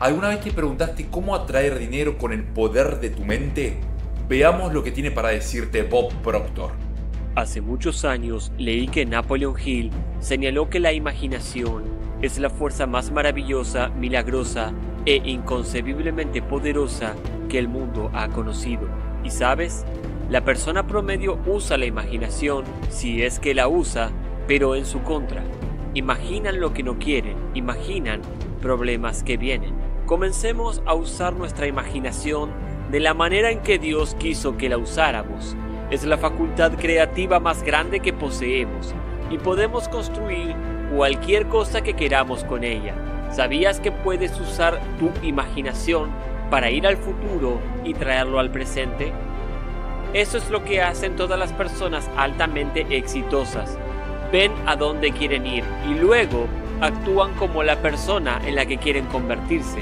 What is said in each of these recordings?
¿Alguna vez te preguntaste cómo atraer dinero con el poder de tu mente? Veamos lo que tiene para decirte Bob Proctor. Hace muchos años leí que Napoleon Hill señaló que la imaginación es la fuerza más maravillosa, milagrosa e inconcebiblemente poderosa que el mundo ha conocido. Y sabes, la persona promedio usa la imaginación, si es que la usa, pero en su contra. Imaginan lo que no quieren, imaginan problemas que vienen comencemos a usar nuestra imaginación de la manera en que Dios quiso que la usáramos. Es la facultad creativa más grande que poseemos y podemos construir cualquier cosa que queramos con ella. ¿Sabías que puedes usar tu imaginación para ir al futuro y traerlo al presente? Eso es lo que hacen todas las personas altamente exitosas. Ven a dónde quieren ir y luego actúan como la persona en la que quieren convertirse.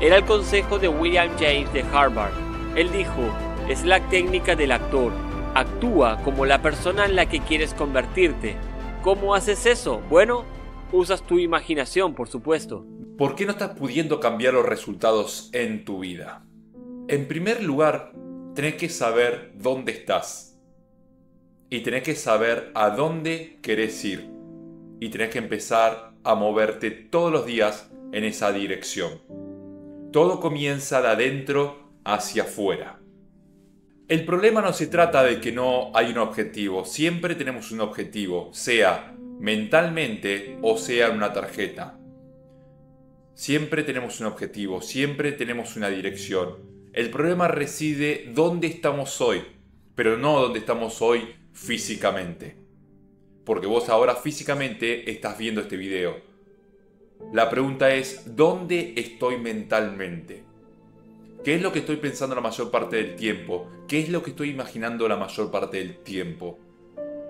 Era el consejo de William James de Harvard. Él dijo, es la técnica del actor. Actúa como la persona en la que quieres convertirte. ¿Cómo haces eso? Bueno, usas tu imaginación, por supuesto. ¿Por qué no estás pudiendo cambiar los resultados en tu vida? En primer lugar, tenés que saber dónde estás. Y tenés que saber a dónde querés ir. Y tenés que empezar a moverte todos los días en esa dirección. Todo comienza de adentro hacia afuera. El problema no se trata de que no hay un objetivo, siempre tenemos un objetivo, sea mentalmente o sea en una tarjeta. Siempre tenemos un objetivo, siempre tenemos una dirección. El problema reside dónde estamos hoy, pero no dónde estamos hoy físicamente. Porque vos ahora físicamente estás viendo este video, la pregunta es, ¿dónde estoy mentalmente? ¿Qué es lo que estoy pensando la mayor parte del tiempo? ¿Qué es lo que estoy imaginando la mayor parte del tiempo?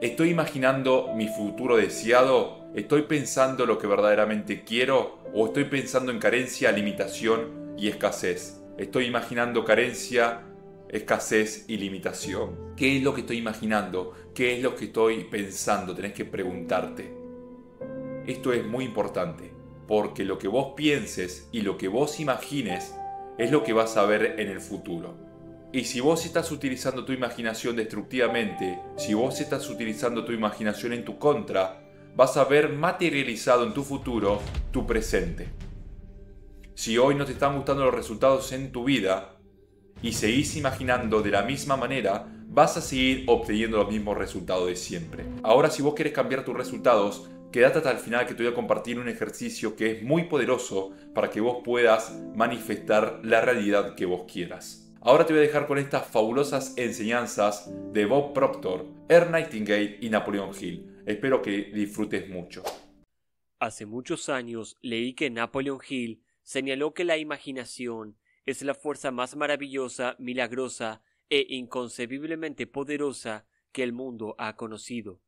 ¿Estoy imaginando mi futuro deseado? ¿Estoy pensando lo que verdaderamente quiero? ¿O estoy pensando en carencia, limitación y escasez? Estoy imaginando carencia, escasez y limitación. ¿Qué es lo que estoy imaginando? ¿Qué es lo que estoy pensando? Tenés que preguntarte. Esto es muy importante porque lo que vos pienses y lo que vos imagines es lo que vas a ver en el futuro. Y si vos estás utilizando tu imaginación destructivamente, si vos estás utilizando tu imaginación en tu contra, vas a ver materializado en tu futuro tu presente. Si hoy no te están gustando los resultados en tu vida y seguís imaginando de la misma manera, vas a seguir obteniendo los mismos resultados de siempre. Ahora si vos querés cambiar tus resultados, Quédate hasta el final que te voy a compartir un ejercicio que es muy poderoso para que vos puedas manifestar la realidad que vos quieras. Ahora te voy a dejar con estas fabulosas enseñanzas de Bob Proctor, Ernest Nightingale y Napoleon Hill. Espero que disfrutes mucho. Hace muchos años leí que Napoleon Hill señaló que la imaginación es la fuerza más maravillosa, milagrosa e inconcebiblemente poderosa que el mundo ha conocido.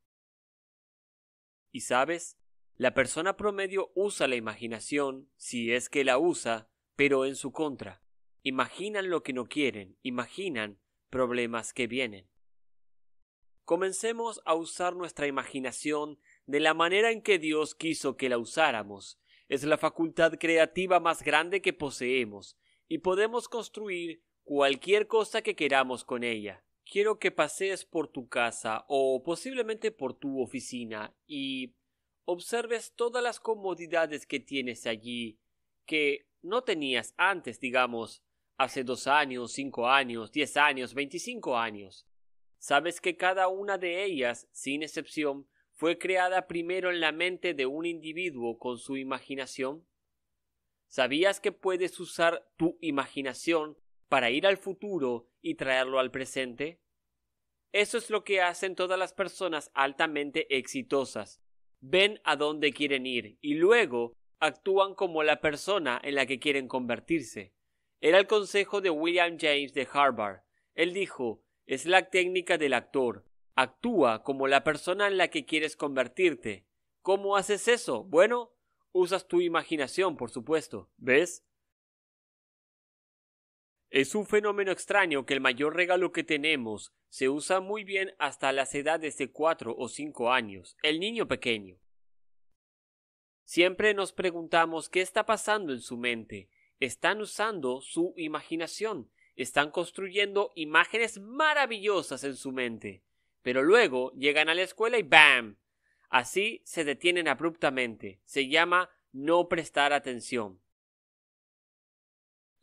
Y sabes, la persona promedio usa la imaginación, si es que la usa, pero en su contra. Imaginan lo que no quieren, imaginan problemas que vienen. Comencemos a usar nuestra imaginación de la manera en que Dios quiso que la usáramos. Es la facultad creativa más grande que poseemos, y podemos construir cualquier cosa que queramos con ella quiero que pasees por tu casa o posiblemente por tu oficina y observes todas las comodidades que tienes allí que no tenías antes, digamos, hace dos años, cinco años, diez años, veinticinco años. Sabes que cada una de ellas, sin excepción, fue creada primero en la mente de un individuo con su imaginación. ¿Sabías que puedes usar tu imaginación para ir al futuro y traerlo al presente? Eso es lo que hacen todas las personas altamente exitosas. Ven a dónde quieren ir y luego actúan como la persona en la que quieren convertirse. Era el consejo de William James de Harvard. Él dijo, es la técnica del actor. Actúa como la persona en la que quieres convertirte. ¿Cómo haces eso? Bueno, usas tu imaginación, por supuesto. ¿Ves? Es un fenómeno extraño que el mayor regalo que tenemos se usa muy bien hasta las edades de cuatro o cinco años, el niño pequeño. Siempre nos preguntamos qué está pasando en su mente. Están usando su imaginación, están construyendo imágenes maravillosas en su mente. Pero luego llegan a la escuela y ¡bam! Así se detienen abruptamente. Se llama no prestar atención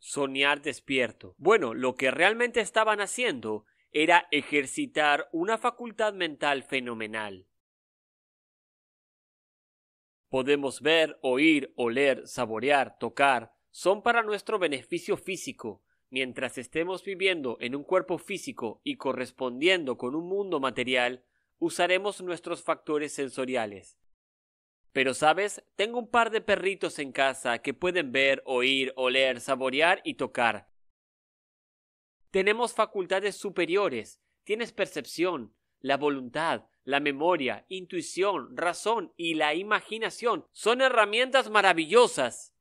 soñar despierto. Bueno, lo que realmente estaban haciendo era ejercitar una facultad mental fenomenal. Podemos ver, oír, oler, saborear, tocar, son para nuestro beneficio físico, mientras estemos viviendo en un cuerpo físico y correspondiendo con un mundo material, usaremos nuestros factores sensoriales, pero sabes, tengo un par de perritos en casa que pueden ver, oír, oler, saborear y tocar. Tenemos facultades superiores, tienes percepción, la voluntad, la memoria, intuición, razón y la imaginación. Son herramientas maravillosas.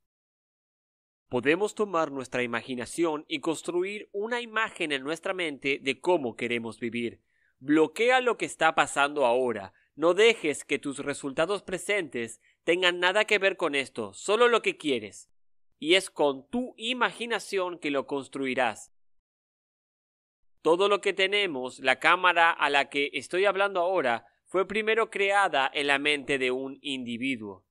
Podemos tomar nuestra imaginación y construir una imagen en nuestra mente de cómo queremos vivir. Bloquea lo que está pasando ahora, no dejes que tus resultados presentes tengan nada que ver con esto, solo lo que quieres. Y es con tu imaginación que lo construirás. Todo lo que tenemos, la cámara a la que estoy hablando ahora, fue primero creada en la mente de un individuo.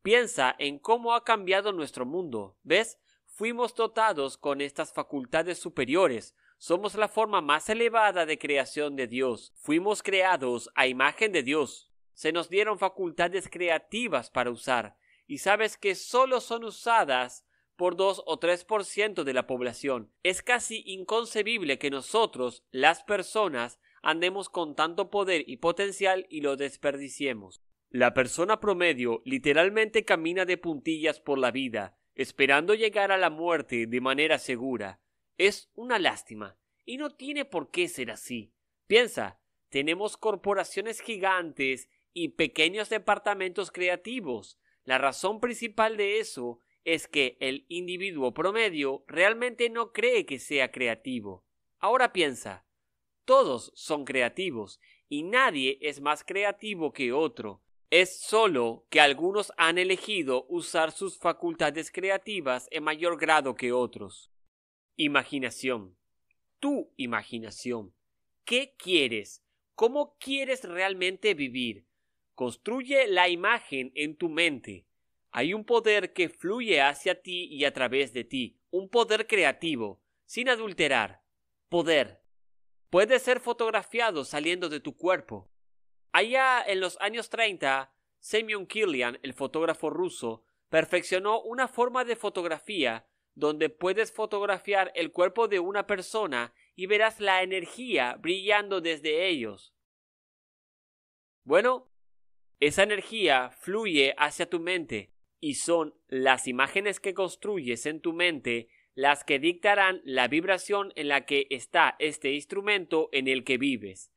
Piensa en cómo ha cambiado nuestro mundo. ¿Ves? Fuimos dotados con estas facultades superiores, somos la forma más elevada de creación de Dios. Fuimos creados a imagen de Dios. Se nos dieron facultades creativas para usar, y sabes que solo son usadas por 2 o 3% de la población. Es casi inconcebible que nosotros, las personas, andemos con tanto poder y potencial y lo desperdiciemos. La persona promedio literalmente camina de puntillas por la vida, esperando llegar a la muerte de manera segura. Es una lástima, y no tiene por qué ser así. Piensa, tenemos corporaciones gigantes y pequeños departamentos creativos. La razón principal de eso es que el individuo promedio realmente no cree que sea creativo. Ahora piensa, todos son creativos y nadie es más creativo que otro. Es solo que algunos han elegido usar sus facultades creativas en mayor grado que otros imaginación, tu imaginación. ¿Qué quieres? ¿Cómo quieres realmente vivir? Construye la imagen en tu mente. Hay un poder que fluye hacia ti y a través de ti, un poder creativo, sin adulterar. Poder. Puede ser fotografiado saliendo de tu cuerpo. Allá en los años 30, Semyon Kirlian, el fotógrafo ruso, perfeccionó una forma de fotografía donde puedes fotografiar el cuerpo de una persona y verás la energía brillando desde ellos. Bueno, esa energía fluye hacia tu mente y son las imágenes que construyes en tu mente las que dictarán la vibración en la que está este instrumento en el que vives.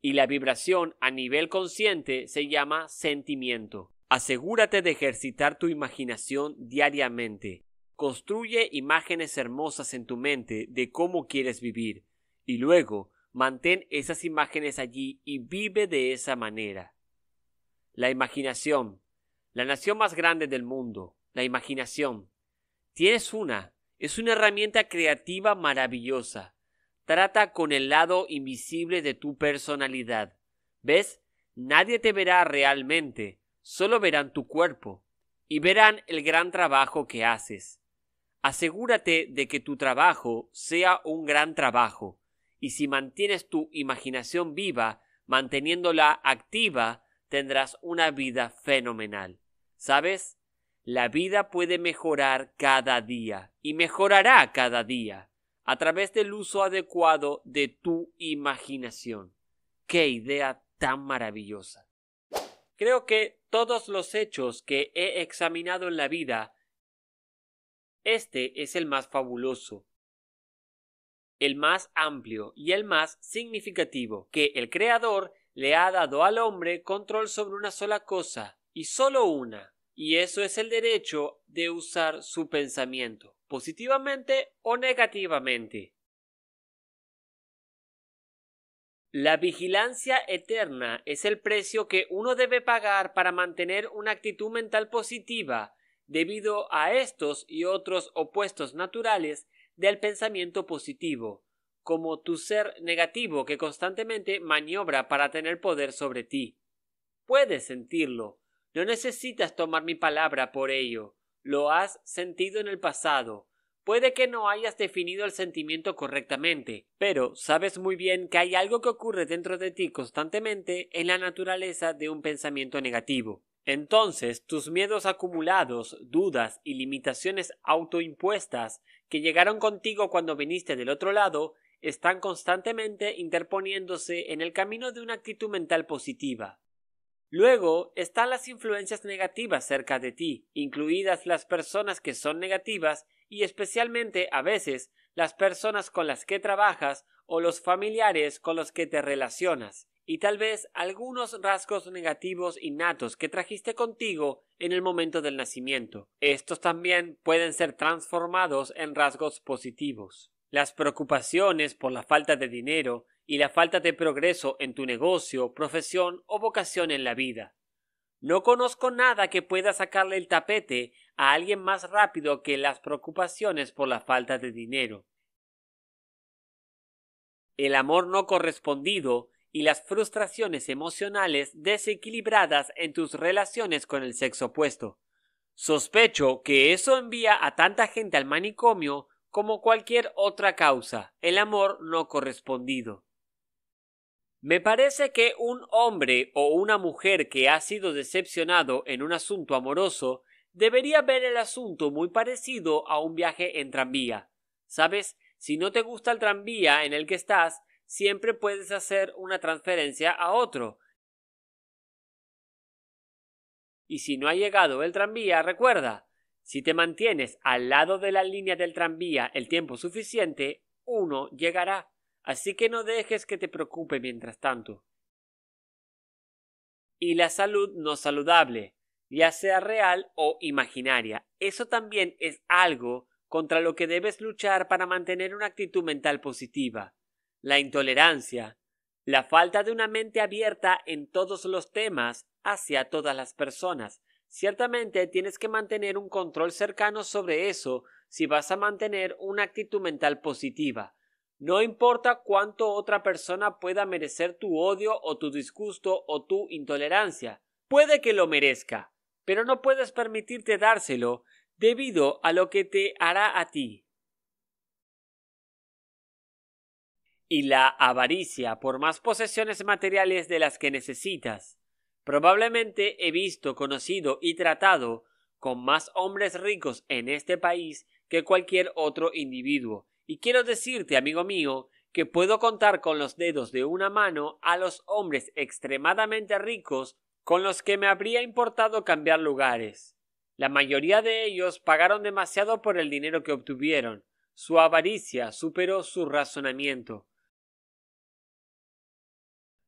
Y la vibración a nivel consciente se llama sentimiento. Asegúrate de ejercitar tu imaginación diariamente. Construye imágenes hermosas en tu mente de cómo quieres vivir y luego mantén esas imágenes allí y vive de esa manera. La imaginación. La nación más grande del mundo. La imaginación. Tienes una. Es una herramienta creativa maravillosa. Trata con el lado invisible de tu personalidad. ¿Ves? Nadie te verá realmente, solo verán tu cuerpo y verán el gran trabajo que haces. Asegúrate de que tu trabajo sea un gran trabajo, y si mantienes tu imaginación viva, manteniéndola activa, tendrás una vida fenomenal. ¿Sabes? La vida puede mejorar cada día, y mejorará cada día, a través del uso adecuado de tu imaginación. ¡Qué idea tan maravillosa! Creo que todos los hechos que he examinado en la vida este es el más fabuloso, el más amplio y el más significativo que el Creador le ha dado al hombre control sobre una sola cosa, y solo una, y eso es el derecho de usar su pensamiento, positivamente o negativamente. La vigilancia eterna es el precio que uno debe pagar para mantener una actitud mental positiva debido a estos y otros opuestos naturales del pensamiento positivo, como tu ser negativo que constantemente maniobra para tener poder sobre ti. Puedes sentirlo, no necesitas tomar mi palabra por ello, lo has sentido en el pasado, Puede que no hayas definido el sentimiento correctamente, pero sabes muy bien que hay algo que ocurre dentro de ti constantemente en la naturaleza de un pensamiento negativo. Entonces tus miedos acumulados, dudas y limitaciones autoimpuestas que llegaron contigo cuando viniste del otro lado están constantemente interponiéndose en el camino de una actitud mental positiva. Luego están las influencias negativas cerca de ti, incluidas las personas que son negativas y especialmente a veces las personas con las que trabajas o los familiares con los que te relacionas y tal vez algunos rasgos negativos innatos que trajiste contigo en el momento del nacimiento. Estos también pueden ser transformados en rasgos positivos. Las preocupaciones por la falta de dinero y la falta de progreso en tu negocio, profesión o vocación en la vida. No conozco nada que pueda sacarle el tapete a alguien más rápido que las preocupaciones por la falta de dinero. El amor no correspondido y las frustraciones emocionales desequilibradas en tus relaciones con el sexo opuesto. Sospecho que eso envía a tanta gente al manicomio como cualquier otra causa, el amor no correspondido. Me parece que un hombre o una mujer que ha sido decepcionado en un asunto amoroso debería ver el asunto muy parecido a un viaje en tranvía. ¿Sabes? Si no te gusta el tranvía en el que estás, siempre puedes hacer una transferencia a otro. Y si no ha llegado el tranvía, recuerda, si te mantienes al lado de la línea del tranvía el tiempo suficiente, uno llegará. Así que no dejes que te preocupe mientras tanto. Y la salud no saludable, ya sea real o imaginaria. Eso también es algo contra lo que debes luchar para mantener una actitud mental positiva la intolerancia, la falta de una mente abierta en todos los temas hacia todas las personas. Ciertamente tienes que mantener un control cercano sobre eso si vas a mantener una actitud mental positiva. No importa cuánto otra persona pueda merecer tu odio o tu disgusto o tu intolerancia. Puede que lo merezca, pero no puedes permitirte dárselo debido a lo que te hará a ti. y la avaricia por más posesiones materiales de las que necesitas. Probablemente he visto, conocido y tratado con más hombres ricos en este país que cualquier otro individuo. Y quiero decirte, amigo mío, que puedo contar con los dedos de una mano a los hombres extremadamente ricos con los que me habría importado cambiar lugares. La mayoría de ellos pagaron demasiado por el dinero que obtuvieron. Su avaricia superó su razonamiento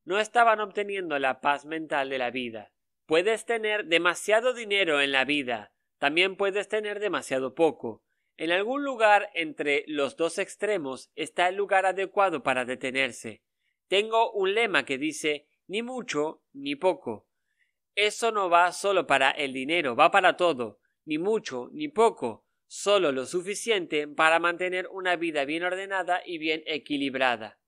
no estaban obteniendo la paz mental de la vida. Puedes tener demasiado dinero en la vida, también puedes tener demasiado poco. En algún lugar entre los dos extremos está el lugar adecuado para detenerse. Tengo un lema que dice ni mucho ni poco. Eso no va solo para el dinero, va para todo, ni mucho ni poco, solo lo suficiente para mantener una vida bien ordenada y bien equilibrada.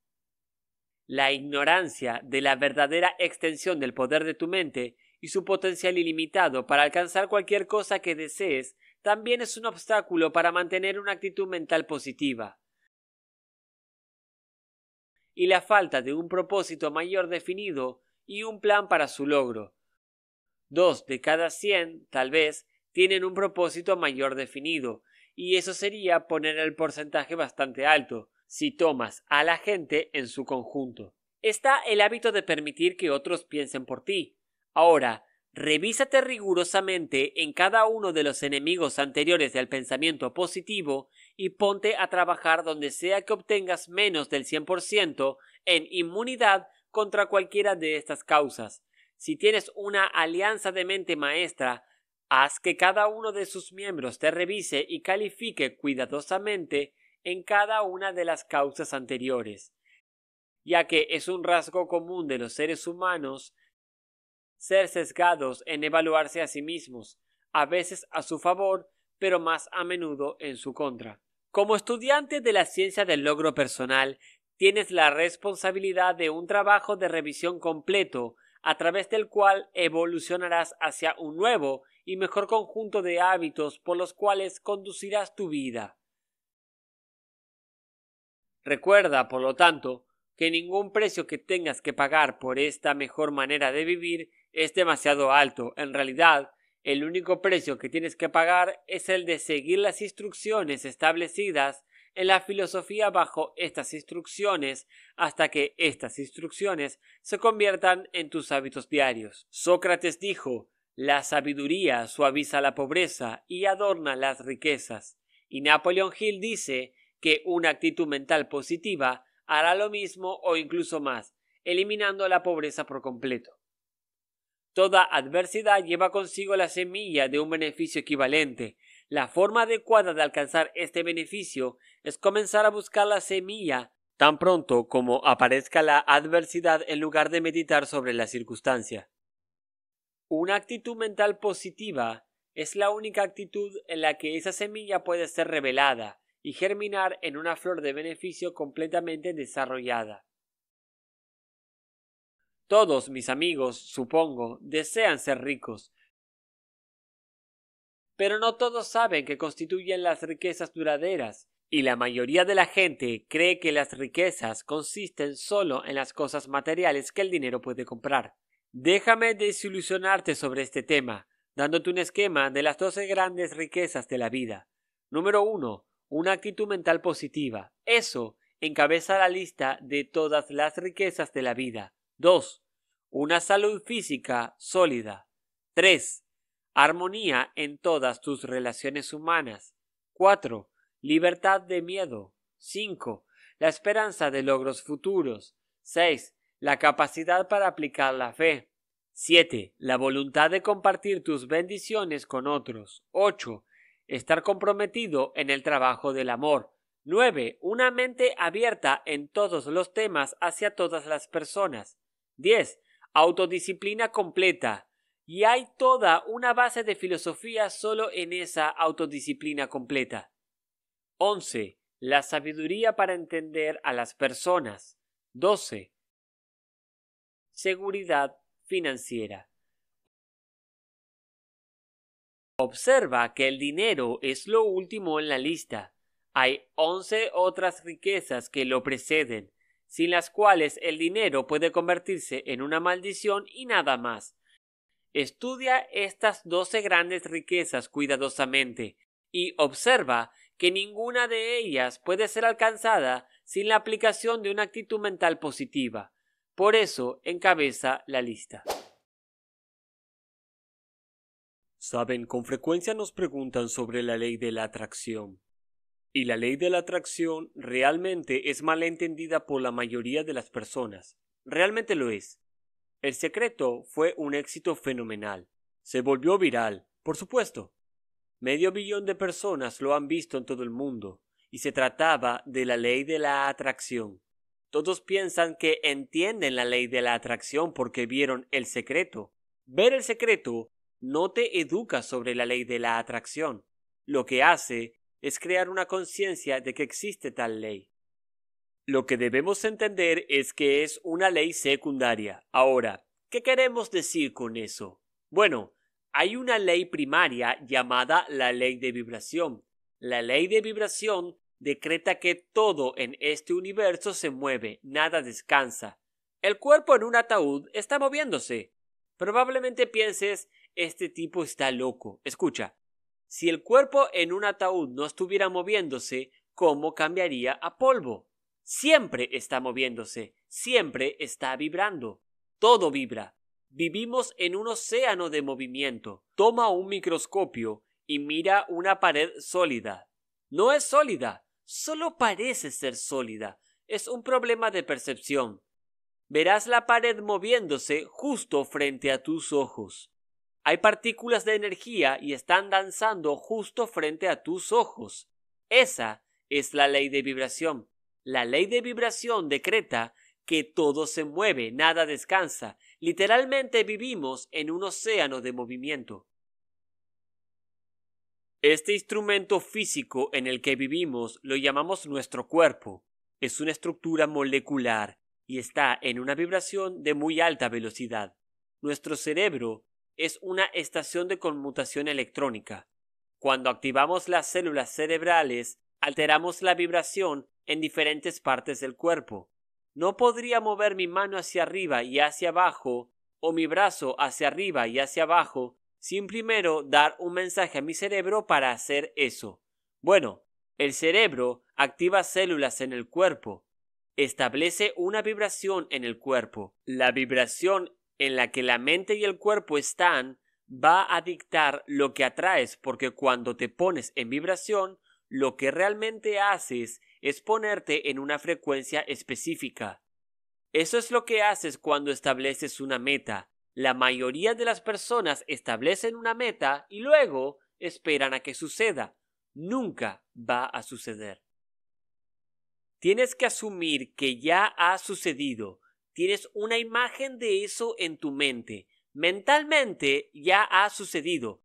La ignorancia de la verdadera extensión del poder de tu mente y su potencial ilimitado para alcanzar cualquier cosa que desees también es un obstáculo para mantener una actitud mental positiva. Y la falta de un propósito mayor definido y un plan para su logro. Dos de cada cien, tal vez, tienen un propósito mayor definido, y eso sería poner el porcentaje bastante alto, si tomas a la gente en su conjunto. Está el hábito de permitir que otros piensen por ti. Ahora, revísate rigurosamente en cada uno de los enemigos anteriores del pensamiento positivo y ponte a trabajar donde sea que obtengas menos del 100% en inmunidad contra cualquiera de estas causas. Si tienes una alianza de mente maestra, haz que cada uno de sus miembros te revise y califique cuidadosamente en cada una de las causas anteriores, ya que es un rasgo común de los seres humanos ser sesgados en evaluarse a sí mismos, a veces a su favor, pero más a menudo en su contra. Como estudiante de la ciencia del logro personal, tienes la responsabilidad de un trabajo de revisión completo, a través del cual evolucionarás hacia un nuevo y mejor conjunto de hábitos por los cuales conducirás tu vida. Recuerda, por lo tanto, que ningún precio que tengas que pagar por esta mejor manera de vivir es demasiado alto. En realidad, el único precio que tienes que pagar es el de seguir las instrucciones establecidas en la filosofía bajo estas instrucciones hasta que estas instrucciones se conviertan en tus hábitos diarios. Sócrates dijo La sabiduría suaviza la pobreza y adorna las riquezas. Y Napoleon Hill dice que una actitud mental positiva hará lo mismo o incluso más, eliminando la pobreza por completo. Toda adversidad lleva consigo la semilla de un beneficio equivalente. La forma adecuada de alcanzar este beneficio es comenzar a buscar la semilla tan pronto como aparezca la adversidad en lugar de meditar sobre la circunstancia. Una actitud mental positiva es la única actitud en la que esa semilla puede ser revelada, y germinar en una flor de beneficio completamente desarrollada. Todos mis amigos, supongo, desean ser ricos, pero no todos saben que constituyen las riquezas duraderas, y la mayoría de la gente cree que las riquezas consisten solo en las cosas materiales que el dinero puede comprar. Déjame desilusionarte sobre este tema, dándote un esquema de las doce grandes riquezas de la vida. Número 1 una actitud mental positiva. Eso encabeza la lista de todas las riquezas de la vida. 2. Una salud física sólida. 3. Armonía en todas tus relaciones humanas. 4. Libertad de miedo. 5. La esperanza de logros futuros. 6. La capacidad para aplicar la fe. 7. La voluntad de compartir tus bendiciones con otros. 8 estar comprometido en el trabajo del amor. 9. Una mente abierta en todos los temas hacia todas las personas. 10. Autodisciplina completa. Y hay toda una base de filosofía solo en esa autodisciplina completa. 11. La sabiduría para entender a las personas. 12. Seguridad financiera. Observa que el dinero es lo último en la lista. Hay once otras riquezas que lo preceden, sin las cuales el dinero puede convertirse en una maldición y nada más. Estudia estas doce grandes riquezas cuidadosamente y observa que ninguna de ellas puede ser alcanzada sin la aplicación de una actitud mental positiva. Por eso encabeza la lista. Saben, con frecuencia nos preguntan sobre la ley de la atracción. Y la ley de la atracción realmente es mal entendida por la mayoría de las personas. Realmente lo es. El secreto fue un éxito fenomenal. Se volvió viral, por supuesto. Medio billón de personas lo han visto en todo el mundo, y se trataba de la ley de la atracción. Todos piensan que entienden la ley de la atracción porque vieron el secreto. Ver el secreto no te educa sobre la ley de la atracción. Lo que hace es crear una conciencia de que existe tal ley. Lo que debemos entender es que es una ley secundaria. Ahora, ¿qué queremos decir con eso? Bueno, hay una ley primaria llamada la ley de vibración. La ley de vibración decreta que todo en este universo se mueve, nada descansa. El cuerpo en un ataúd está moviéndose. Probablemente pienses este tipo está loco. Escucha, si el cuerpo en un ataúd no estuviera moviéndose, ¿cómo cambiaría a polvo? Siempre está moviéndose, siempre está vibrando. Todo vibra. Vivimos en un océano de movimiento. Toma un microscopio y mira una pared sólida. No es sólida, solo parece ser sólida. Es un problema de percepción. Verás la pared moviéndose justo frente a tus ojos. Hay partículas de energía y están danzando justo frente a tus ojos. Esa es la ley de vibración. La ley de vibración decreta que todo se mueve, nada descansa. Literalmente vivimos en un océano de movimiento. Este instrumento físico en el que vivimos lo llamamos nuestro cuerpo. Es una estructura molecular y está en una vibración de muy alta velocidad. Nuestro cerebro es una estación de conmutación electrónica. Cuando activamos las células cerebrales, alteramos la vibración en diferentes partes del cuerpo. No podría mover mi mano hacia arriba y hacia abajo, o mi brazo hacia arriba y hacia abajo, sin primero dar un mensaje a mi cerebro para hacer eso. Bueno, el cerebro activa células en el cuerpo, establece una vibración en el cuerpo. La vibración en la que la mente y el cuerpo están va a dictar lo que atraes porque cuando te pones en vibración lo que realmente haces es ponerte en una frecuencia específica. Eso es lo que haces cuando estableces una meta. La mayoría de las personas establecen una meta y luego esperan a que suceda. Nunca va a suceder. Tienes que asumir que ya ha sucedido, tienes una imagen de eso en tu mente. Mentalmente ya ha sucedido.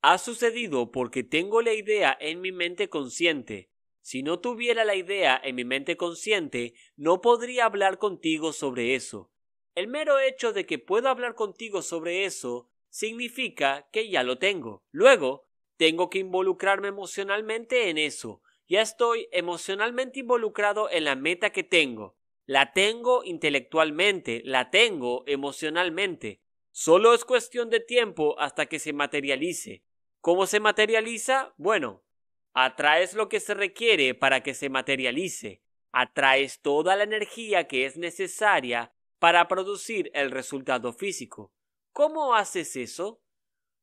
Ha sucedido porque tengo la idea en mi mente consciente. Si no tuviera la idea en mi mente consciente, no podría hablar contigo sobre eso. El mero hecho de que puedo hablar contigo sobre eso significa que ya lo tengo. Luego, tengo que involucrarme emocionalmente en eso. Ya estoy emocionalmente involucrado en la meta que tengo. La tengo intelectualmente, la tengo emocionalmente. Solo es cuestión de tiempo hasta que se materialice. ¿Cómo se materializa? Bueno, atraes lo que se requiere para que se materialice. Atraes toda la energía que es necesaria para producir el resultado físico. ¿Cómo haces eso?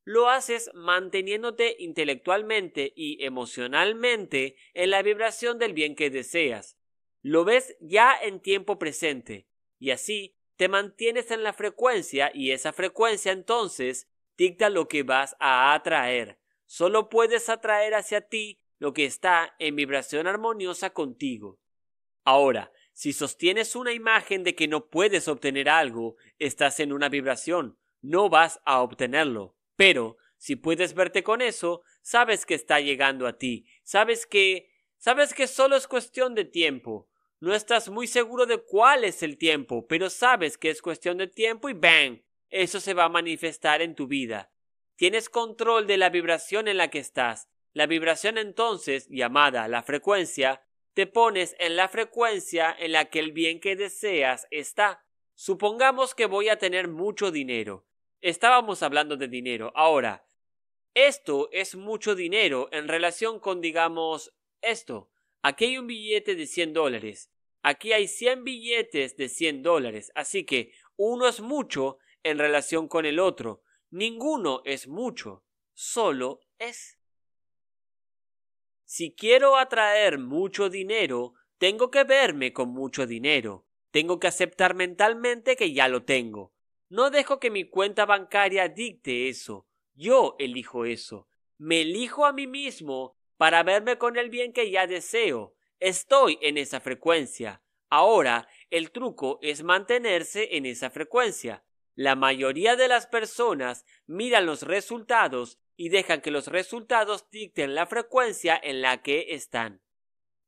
Lo haces manteniéndote intelectualmente y emocionalmente en la vibración del bien que deseas, lo ves ya en tiempo presente y así te mantienes en la frecuencia y esa frecuencia entonces dicta lo que vas a atraer. Solo puedes atraer hacia ti lo que está en vibración armoniosa contigo. Ahora, si sostienes una imagen de que no puedes obtener algo, estás en una vibración, no vas a obtenerlo. Pero, si puedes verte con eso, sabes que está llegando a ti, sabes que, sabes que solo es cuestión de tiempo, no estás muy seguro de cuál es el tiempo, pero sabes que es cuestión de tiempo y ¡bang! Eso se va a manifestar en tu vida. Tienes control de la vibración en la que estás. La vibración entonces, llamada la frecuencia, te pones en la frecuencia en la que el bien que deseas está. Supongamos que voy a tener mucho dinero. Estábamos hablando de dinero. Ahora, esto es mucho dinero en relación con, digamos, esto. Aquí hay un billete de 100 dólares. Aquí hay 100 billetes de 100 dólares. Así que uno es mucho en relación con el otro. Ninguno es mucho. Solo es. Si quiero atraer mucho dinero, tengo que verme con mucho dinero. Tengo que aceptar mentalmente que ya lo tengo. No dejo que mi cuenta bancaria dicte eso. Yo elijo eso. Me elijo a mí mismo para verme con el bien que ya deseo. Estoy en esa frecuencia. Ahora, el truco es mantenerse en esa frecuencia. La mayoría de las personas miran los resultados y dejan que los resultados dicten la frecuencia en la que están.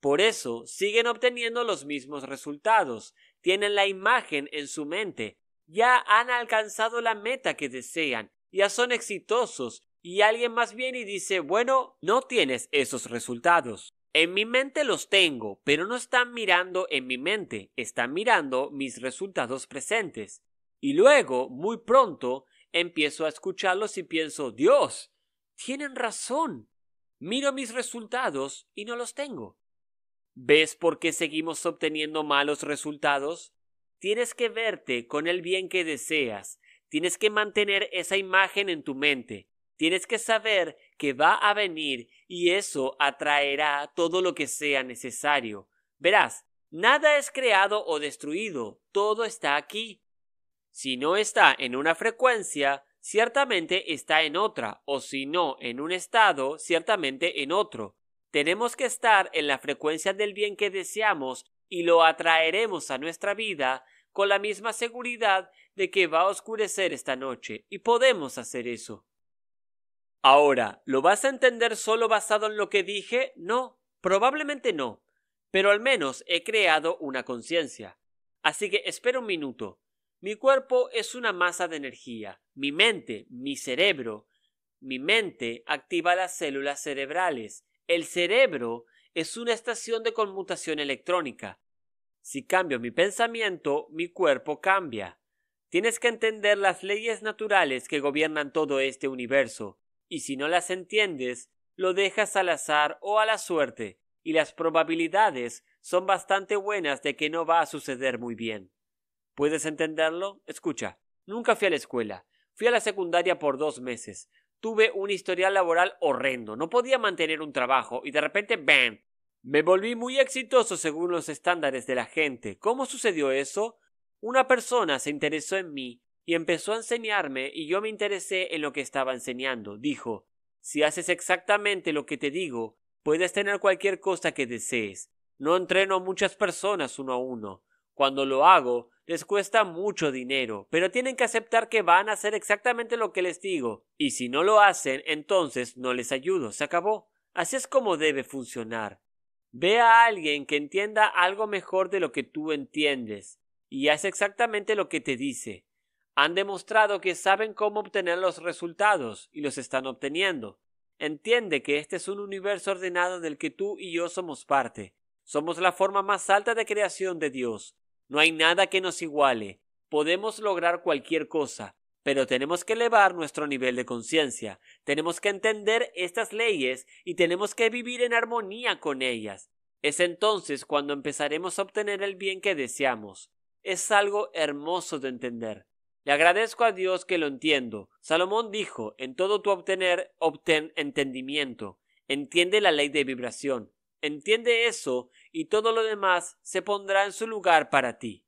Por eso siguen obteniendo los mismos resultados, tienen la imagen en su mente, ya han alcanzado la meta que desean, ya son exitosos y alguien más viene y dice, bueno, no tienes esos resultados. En mi mente los tengo, pero no están mirando en mi mente, están mirando mis resultados presentes. Y luego, muy pronto, empiezo a escucharlos y pienso, Dios, tienen razón. Miro mis resultados y no los tengo. ¿Ves por qué seguimos obteniendo malos resultados? Tienes que verte con el bien que deseas, tienes que mantener esa imagen en tu mente, Tienes que saber que va a venir y eso atraerá todo lo que sea necesario. Verás, nada es creado o destruido, todo está aquí. Si no está en una frecuencia, ciertamente está en otra, o si no en un estado, ciertamente en otro. Tenemos que estar en la frecuencia del bien que deseamos y lo atraeremos a nuestra vida con la misma seguridad de que va a oscurecer esta noche, y podemos hacer eso. Ahora, ¿lo vas a entender solo basado en lo que dije? No, probablemente no, pero al menos he creado una conciencia. Así que espera un minuto. Mi cuerpo es una masa de energía. Mi mente, mi cerebro. Mi mente activa las células cerebrales. El cerebro es una estación de conmutación electrónica. Si cambio mi pensamiento, mi cuerpo cambia. Tienes que entender las leyes naturales que gobiernan todo este universo y si no las entiendes, lo dejas al azar o a la suerte, y las probabilidades son bastante buenas de que no va a suceder muy bien. ¿Puedes entenderlo? Escucha, nunca fui a la escuela, fui a la secundaria por dos meses, tuve un historial laboral horrendo, no podía mantener un trabajo, y de repente ¡bam! Me volví muy exitoso según los estándares de la gente. ¿Cómo sucedió eso? Una persona se interesó en mí y empezó a enseñarme y yo me interesé en lo que estaba enseñando. Dijo, si haces exactamente lo que te digo, puedes tener cualquier cosa que desees. No entreno a muchas personas uno a uno. Cuando lo hago, les cuesta mucho dinero, pero tienen que aceptar que van a hacer exactamente lo que les digo. Y si no lo hacen, entonces no les ayudo. Se acabó. Así es como debe funcionar. Ve a alguien que entienda algo mejor de lo que tú entiendes, y haz exactamente lo que te dice. Han demostrado que saben cómo obtener los resultados y los están obteniendo. Entiende que este es un universo ordenado del que tú y yo somos parte. Somos la forma más alta de creación de Dios. No hay nada que nos iguale. Podemos lograr cualquier cosa, pero tenemos que elevar nuestro nivel de conciencia. Tenemos que entender estas leyes y tenemos que vivir en armonía con ellas. Es entonces cuando empezaremos a obtener el bien que deseamos. Es algo hermoso de entender. Le agradezco a Dios que lo entiendo. Salomón dijo, en todo tu obtener, obtén entendimiento. Entiende la ley de vibración. Entiende eso y todo lo demás se pondrá en su lugar para ti.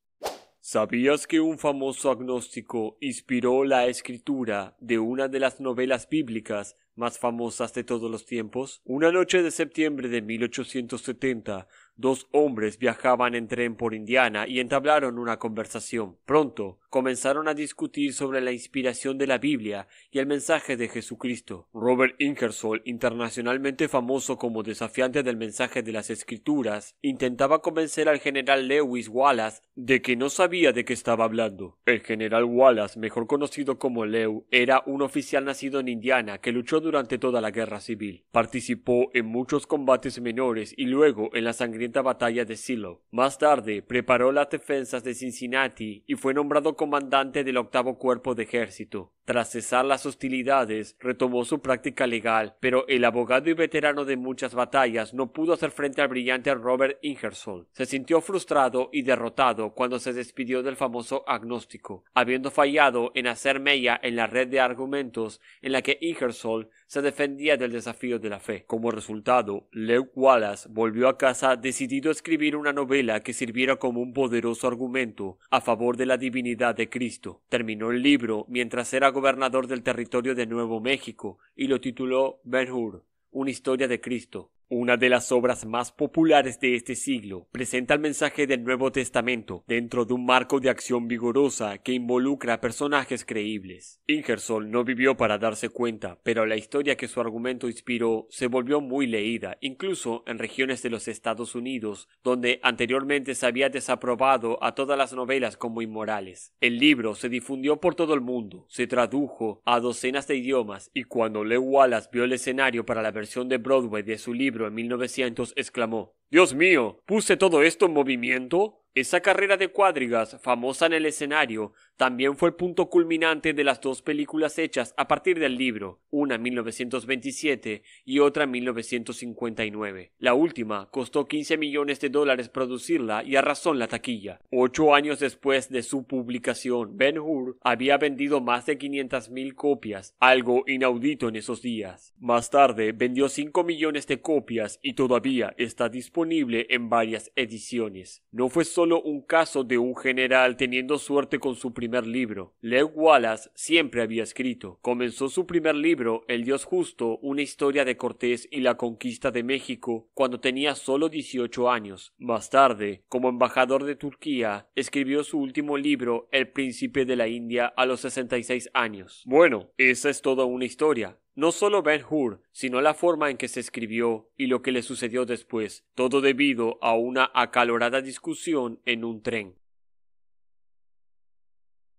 ¿Sabías que un famoso agnóstico inspiró la escritura de una de las novelas bíblicas más famosas de todos los tiempos? Una noche de septiembre de 1870, Dos hombres viajaban en tren por Indiana y entablaron una conversación. Pronto comenzaron a discutir sobre la inspiración de la Biblia y el mensaje de Jesucristo. Robert Ingersoll, internacionalmente famoso como desafiante del mensaje de las Escrituras, intentaba convencer al general Lewis Wallace de que no sabía de qué estaba hablando. El general Wallace, mejor conocido como Lew, era un oficial nacido en Indiana que luchó durante toda la guerra civil. Participó en muchos combates menores y luego en la sangrienta batalla de silo Más tarde, preparó las defensas de Cincinnati y fue nombrado comandante del octavo cuerpo de ejército. Tras cesar las hostilidades, retomó su práctica legal, pero el abogado y veterano de muchas batallas no pudo hacer frente al brillante Robert Ingersoll. Se sintió frustrado y derrotado cuando se despidió del famoso agnóstico, habiendo fallado en hacer mella en la red de argumentos en la que Ingersoll se defendía del desafío de la fe. Como resultado, Lew Wallace volvió a casa decidido a escribir una novela que sirviera como un poderoso argumento a favor de la divinidad de Cristo. Terminó el libro mientras era gobernador del territorio de Nuevo México y lo tituló Ben Hur, una historia de Cristo. Una de las obras más populares de este siglo presenta el mensaje del Nuevo Testamento dentro de un marco de acción vigorosa que involucra a personajes creíbles. Ingersoll no vivió para darse cuenta, pero la historia que su argumento inspiró se volvió muy leída, incluso en regiones de los Estados Unidos, donde anteriormente se había desaprobado a todas las novelas como inmorales. El libro se difundió por todo el mundo, se tradujo a docenas de idiomas y cuando Lew Wallace vio el escenario para la versión de Broadway de su libro en 1900, exclamó Dios mío, ¿puse todo esto en movimiento? Esa carrera de cuadrigas, famosa en el escenario, también fue el punto culminante de las dos películas hechas a partir del libro, una en 1927 y otra en 1959. La última costó 15 millones de dólares producirla y arrasó en la taquilla. Ocho años después de su publicación, Ben Hur había vendido más de 500.000 copias, algo inaudito en esos días. Más tarde vendió 5 millones de copias y todavía está disponible en varias ediciones. No fue un caso de un general teniendo suerte con su primer libro. Lew Wallace siempre había escrito. Comenzó su primer libro, El Dios Justo, una historia de Cortés y la conquista de México, cuando tenía solo 18 años. Más tarde, como embajador de Turquía, escribió su último libro, El Príncipe de la India, a los 66 años. Bueno, esa es toda una historia. No solo Ben Hur, sino la forma en que se escribió y lo que le sucedió después, todo debido a una acalorada discusión en un tren.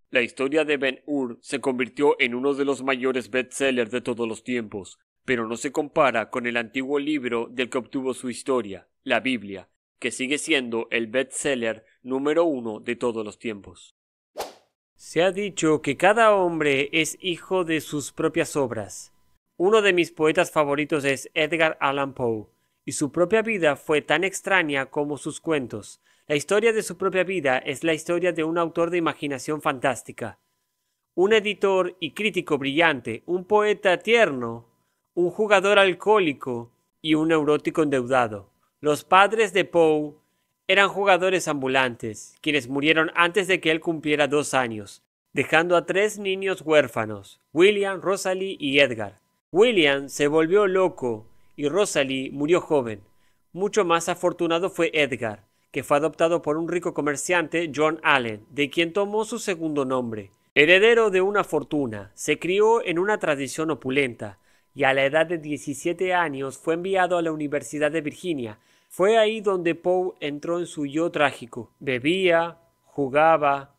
La historia de Ben Hur se convirtió en uno de los mayores bestsellers de todos los tiempos, pero no se compara con el antiguo libro del que obtuvo su historia, la Biblia, que sigue siendo el bestseller número uno de todos los tiempos. Se ha dicho que cada hombre es hijo de sus propias obras, uno de mis poetas favoritos es Edgar Allan Poe, y su propia vida fue tan extraña como sus cuentos. La historia de su propia vida es la historia de un autor de imaginación fantástica, un editor y crítico brillante, un poeta tierno, un jugador alcohólico y un neurótico endeudado. Los padres de Poe eran jugadores ambulantes, quienes murieron antes de que él cumpliera dos años, dejando a tres niños huérfanos, William, Rosalie y Edgar. William se volvió loco y Rosalie murió joven. Mucho más afortunado fue Edgar, que fue adoptado por un rico comerciante, John Allen, de quien tomó su segundo nombre. Heredero de una fortuna, se crió en una tradición opulenta y a la edad de 17 años fue enviado a la Universidad de Virginia. Fue ahí donde Poe entró en su yo trágico. Bebía, jugaba,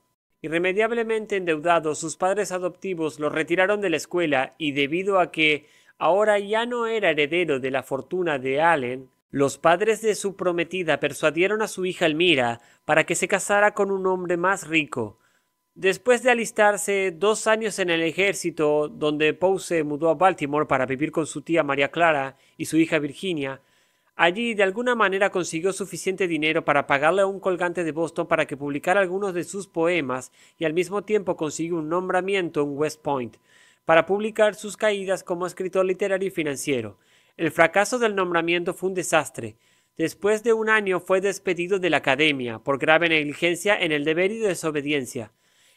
Irremediablemente endeudado, sus padres adoptivos lo retiraron de la escuela y debido a que ahora ya no era heredero de la fortuna de Allen, los padres de su prometida persuadieron a su hija Elmira para que se casara con un hombre más rico. Después de alistarse dos años en el ejército, donde Poe se mudó a Baltimore para vivir con su tía María Clara y su hija Virginia, Allí de alguna manera consiguió suficiente dinero para pagarle a un colgante de Boston para que publicara algunos de sus poemas y al mismo tiempo consiguió un nombramiento en West Point para publicar sus caídas como escritor literario y financiero. El fracaso del nombramiento fue un desastre. Después de un año fue despedido de la academia por grave negligencia en el deber y desobediencia.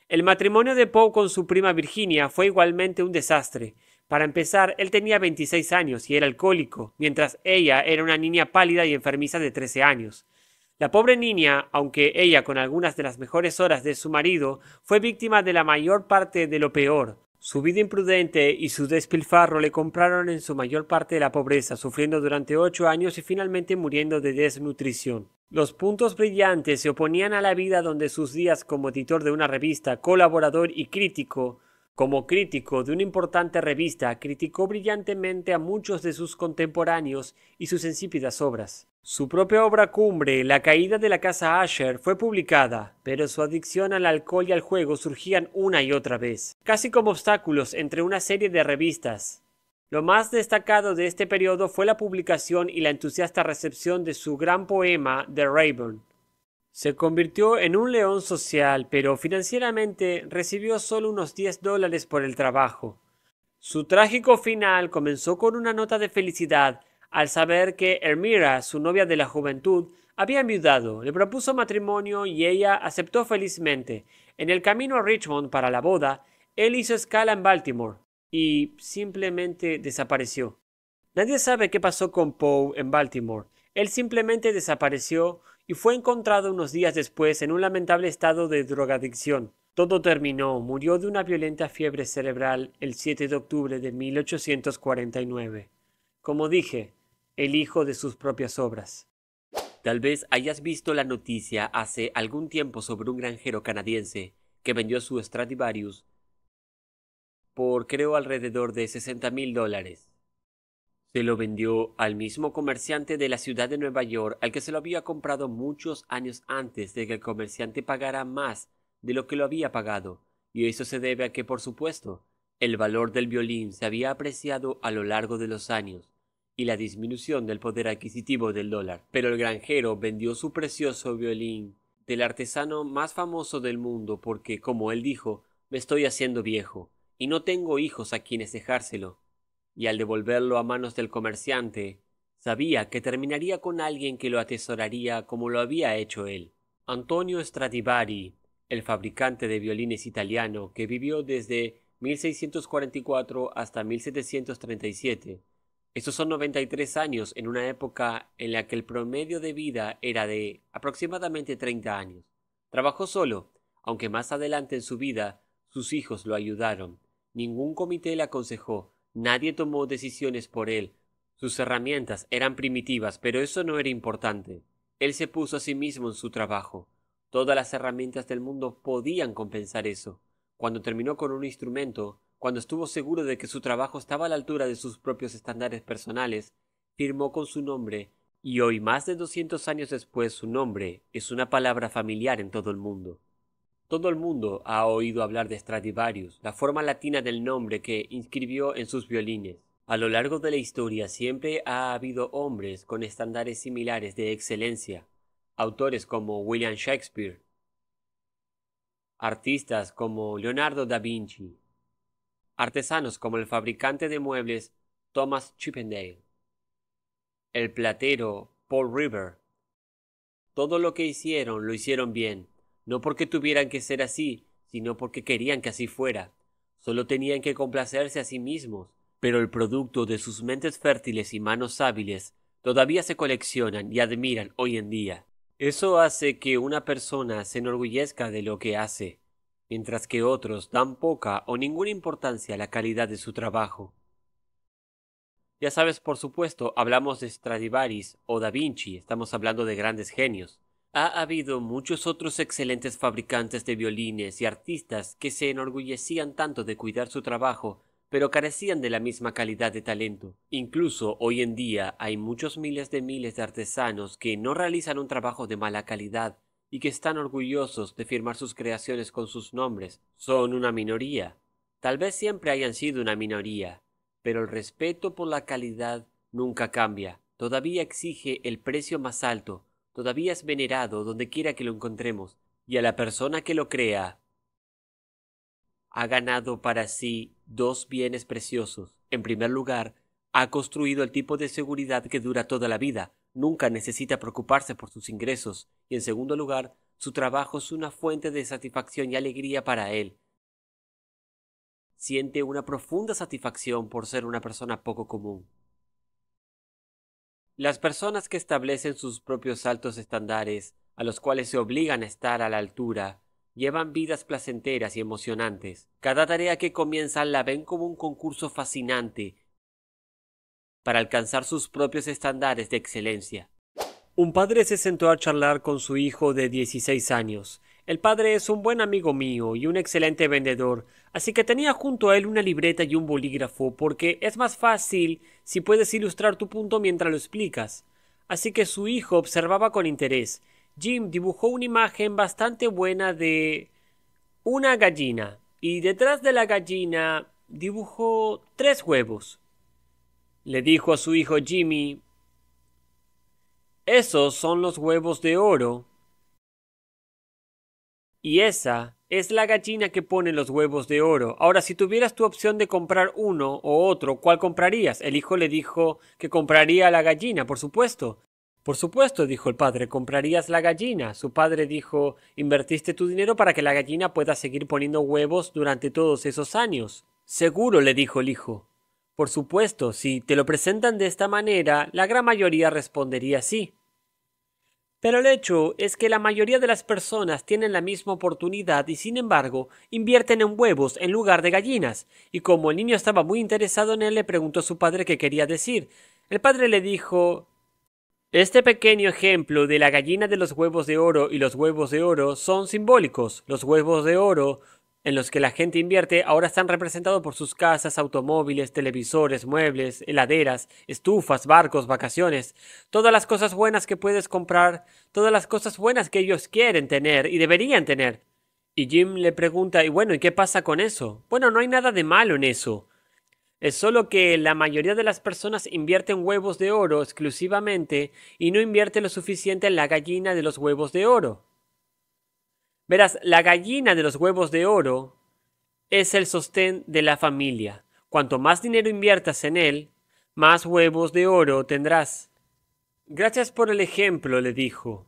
El matrimonio de Poe con su prima Virginia fue igualmente un desastre. Para empezar, él tenía 26 años y era alcohólico, mientras ella era una niña pálida y enfermiza de 13 años. La pobre niña, aunque ella con algunas de las mejores horas de su marido, fue víctima de la mayor parte de lo peor. Su vida imprudente y su despilfarro le compraron en su mayor parte la pobreza, sufriendo durante ocho años y finalmente muriendo de desnutrición. Los puntos brillantes se oponían a la vida donde sus días como editor de una revista, colaborador y crítico como crítico de una importante revista, criticó brillantemente a muchos de sus contemporáneos y sus insípidas obras. Su propia obra cumbre, La caída de la casa Asher, fue publicada, pero su adicción al alcohol y al juego surgían una y otra vez, casi como obstáculos entre una serie de revistas. Lo más destacado de este periodo fue la publicación y la entusiasta recepción de su gran poema The Raven, se convirtió en un león social, pero financieramente recibió solo unos 10 dólares por el trabajo. Su trágico final comenzó con una nota de felicidad al saber que Hermira, su novia de la juventud, había enviudado, le propuso matrimonio y ella aceptó felizmente. En el camino a Richmond para la boda, él hizo escala en Baltimore y simplemente desapareció. Nadie sabe qué pasó con Poe en Baltimore. Él simplemente desapareció y fue encontrado unos días después en un lamentable estado de drogadicción. Todo terminó, murió de una violenta fiebre cerebral el 7 de octubre de 1849. Como dije, el hijo de sus propias obras. Tal vez hayas visto la noticia hace algún tiempo sobre un granjero canadiense que vendió su Stradivarius por creo alrededor de 60 mil dólares. Se lo vendió al mismo comerciante de la ciudad de Nueva York al que se lo había comprado muchos años antes de que el comerciante pagara más de lo que lo había pagado, y eso se debe a que, por supuesto, el valor del violín se había apreciado a lo largo de los años y la disminución del poder adquisitivo del dólar. Pero el granjero vendió su precioso violín del artesano más famoso del mundo porque, como él dijo, me estoy haciendo viejo y no tengo hijos a quienes dejárselo y al devolverlo a manos del comerciante, sabía que terminaría con alguien que lo atesoraría como lo había hecho él. Antonio Stradivari, el fabricante de violines italiano que vivió desde 1644 hasta 1737. Estos son 93 años en una época en la que el promedio de vida era de aproximadamente 30 años. Trabajó solo, aunque más adelante en su vida sus hijos lo ayudaron. Ningún comité le aconsejó, Nadie tomó decisiones por él. Sus herramientas eran primitivas, pero eso no era importante. Él se puso a sí mismo en su trabajo. Todas las herramientas del mundo podían compensar eso. Cuando terminó con un instrumento, cuando estuvo seguro de que su trabajo estaba a la altura de sus propios estándares personales, firmó con su nombre y hoy, más de doscientos años después, su nombre es una palabra familiar en todo el mundo. Todo el mundo ha oído hablar de Stradivarius, la forma latina del nombre que inscribió en sus violines. A lo largo de la historia siempre ha habido hombres con estándares similares de excelencia, autores como William Shakespeare, artistas como Leonardo da Vinci, artesanos como el fabricante de muebles Thomas Chippendale, el platero Paul River. Todo lo que hicieron lo hicieron bien, no porque tuvieran que ser así, sino porque querían que así fuera. Solo tenían que complacerse a sí mismos, pero el producto de sus mentes fértiles y manos hábiles todavía se coleccionan y admiran hoy en día. Eso hace que una persona se enorgullezca de lo que hace, mientras que otros dan poca o ninguna importancia a la calidad de su trabajo. Ya sabes, por supuesto, hablamos de Stradivaris o Da Vinci, estamos hablando de grandes genios. Ha habido muchos otros excelentes fabricantes de violines y artistas que se enorgullecían tanto de cuidar su trabajo, pero carecían de la misma calidad de talento. Incluso hoy en día hay muchos miles de miles de artesanos que no realizan un trabajo de mala calidad y que están orgullosos de firmar sus creaciones con sus nombres. Son una minoría. Tal vez siempre hayan sido una minoría, pero el respeto por la calidad nunca cambia. Todavía exige el precio más alto todavía es venerado donde quiera que lo encontremos, y a la persona que lo crea ha ganado para sí dos bienes preciosos. En primer lugar, ha construido el tipo de seguridad que dura toda la vida, nunca necesita preocuparse por sus ingresos, y en segundo lugar, su trabajo es una fuente de satisfacción y alegría para él. Siente una profunda satisfacción por ser una persona poco común. Las personas que establecen sus propios altos estándares, a los cuales se obligan a estar a la altura, llevan vidas placenteras y emocionantes. Cada tarea que comienzan la ven como un concurso fascinante para alcanzar sus propios estándares de excelencia. Un padre se sentó a charlar con su hijo de 16 años, el padre es un buen amigo mío y un excelente vendedor, así que tenía junto a él una libreta y un bolígrafo porque es más fácil si puedes ilustrar tu punto mientras lo explicas. Así que su hijo observaba con interés. Jim dibujó una imagen bastante buena de una gallina y detrás de la gallina dibujó tres huevos. Le dijo a su hijo Jimmy Esos son los huevos de oro y esa es la gallina que pone los huevos de oro. Ahora, si tuvieras tu opción de comprar uno o otro, ¿cuál comprarías? El hijo le dijo que compraría la gallina, por supuesto. Por supuesto, dijo el padre, comprarías la gallina. Su padre dijo, invertiste tu dinero para que la gallina pueda seguir poniendo huevos durante todos esos años. Seguro, le dijo el hijo. Por supuesto, si te lo presentan de esta manera, la gran mayoría respondería sí. Pero el hecho es que la mayoría de las personas tienen la misma oportunidad y sin embargo invierten en huevos en lugar de gallinas. Y como el niño estaba muy interesado en él, le preguntó a su padre qué quería decir. El padre le dijo Este pequeño ejemplo de la gallina de los huevos de oro y los huevos de oro son simbólicos. Los huevos de oro en los que la gente invierte ahora están representados por sus casas, automóviles, televisores, muebles, heladeras, estufas, barcos, vacaciones, todas las cosas buenas que puedes comprar, todas las cosas buenas que ellos quieren tener y deberían tener. Y Jim le pregunta, y bueno, ¿y qué pasa con eso? Bueno, no hay nada de malo en eso. Es solo que la mayoría de las personas invierten huevos de oro exclusivamente y no invierte lo suficiente en la gallina de los huevos de oro. Verás, la gallina de los huevos de oro es el sostén de la familia. Cuanto más dinero inviertas en él, más huevos de oro tendrás. Gracias por el ejemplo, le dijo.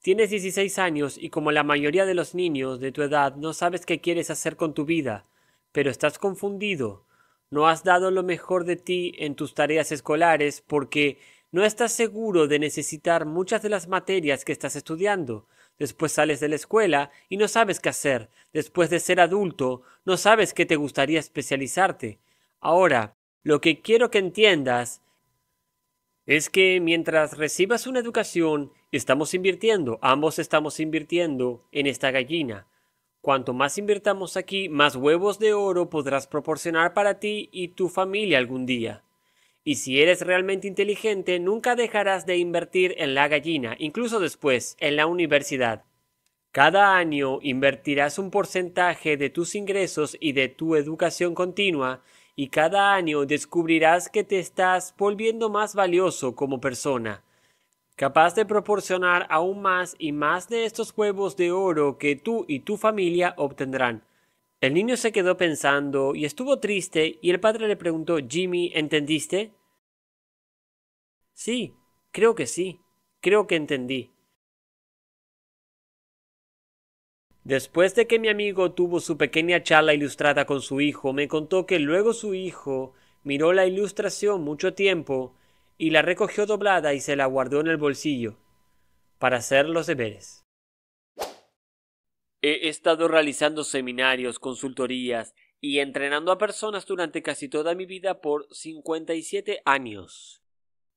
Tienes 16 años y como la mayoría de los niños de tu edad no sabes qué quieres hacer con tu vida, pero estás confundido. No has dado lo mejor de ti en tus tareas escolares porque no estás seguro de necesitar muchas de las materias que estás estudiando. Después sales de la escuela y no sabes qué hacer. Después de ser adulto, no sabes qué te gustaría especializarte. Ahora, lo que quiero que entiendas es que mientras recibas una educación, estamos invirtiendo, ambos estamos invirtiendo en esta gallina. Cuanto más invirtamos aquí, más huevos de oro podrás proporcionar para ti y tu familia algún día. Y si eres realmente inteligente, nunca dejarás de invertir en la gallina, incluso después, en la universidad. Cada año invertirás un porcentaje de tus ingresos y de tu educación continua, y cada año descubrirás que te estás volviendo más valioso como persona, capaz de proporcionar aún más y más de estos huevos de oro que tú y tu familia obtendrán. El niño se quedó pensando y estuvo triste y el padre le preguntó Jimmy, ¿entendiste? Sí, creo que sí, creo que entendí. Después de que mi amigo tuvo su pequeña charla ilustrada con su hijo, me contó que luego su hijo miró la ilustración mucho tiempo y la recogió doblada y se la guardó en el bolsillo para hacer los deberes. He estado realizando seminarios, consultorías y entrenando a personas durante casi toda mi vida por 57 años.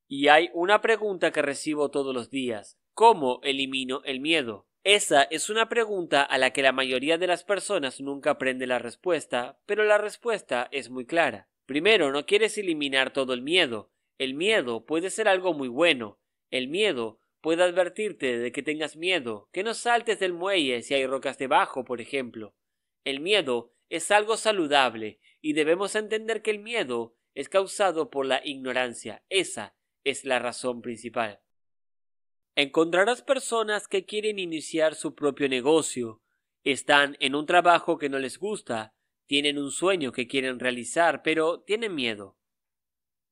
Y hay una pregunta que recibo todos los días. ¿Cómo elimino el miedo? Esa es una pregunta a la que la mayoría de las personas nunca aprende la respuesta, pero la respuesta es muy clara. Primero, no quieres eliminar todo el miedo. El miedo puede ser algo muy bueno. El miedo Puede advertirte de que tengas miedo, que no saltes del muelle si hay rocas debajo, por ejemplo. El miedo es algo saludable y debemos entender que el miedo es causado por la ignorancia. Esa es la razón principal. Encontrarás personas que quieren iniciar su propio negocio, están en un trabajo que no les gusta, tienen un sueño que quieren realizar, pero tienen miedo.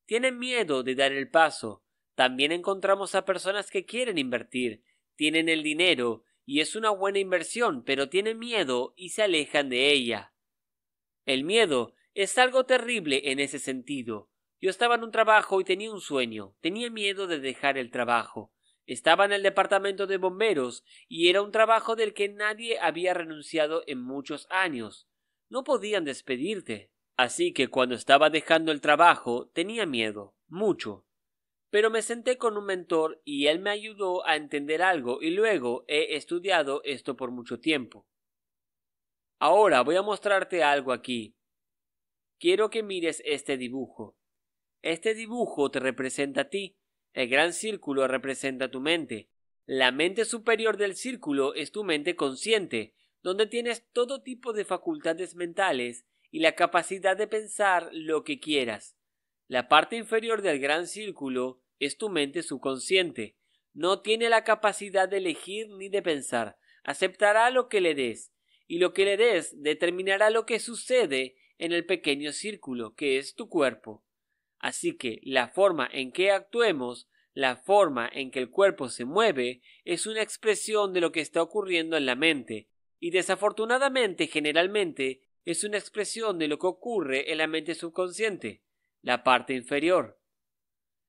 Tienen miedo de dar el paso, también encontramos a personas que quieren invertir, tienen el dinero y es una buena inversión, pero tienen miedo y se alejan de ella. El miedo es algo terrible en ese sentido. Yo estaba en un trabajo y tenía un sueño, tenía miedo de dejar el trabajo. Estaba en el departamento de bomberos y era un trabajo del que nadie había renunciado en muchos años. No podían despedirte. Así que cuando estaba dejando el trabajo tenía miedo, mucho pero me senté con un mentor y él me ayudó a entender algo y luego he estudiado esto por mucho tiempo. Ahora voy a mostrarte algo aquí. Quiero que mires este dibujo. Este dibujo te representa a ti. El gran círculo representa tu mente. La mente superior del círculo es tu mente consciente, donde tienes todo tipo de facultades mentales y la capacidad de pensar lo que quieras. La parte inferior del gran círculo es tu mente subconsciente. No tiene la capacidad de elegir ni de pensar. Aceptará lo que le des, y lo que le des determinará lo que sucede en el pequeño círculo que es tu cuerpo. Así que la forma en que actuemos, la forma en que el cuerpo se mueve, es una expresión de lo que está ocurriendo en la mente, y desafortunadamente generalmente es una expresión de lo que ocurre en la mente subconsciente, la parte inferior.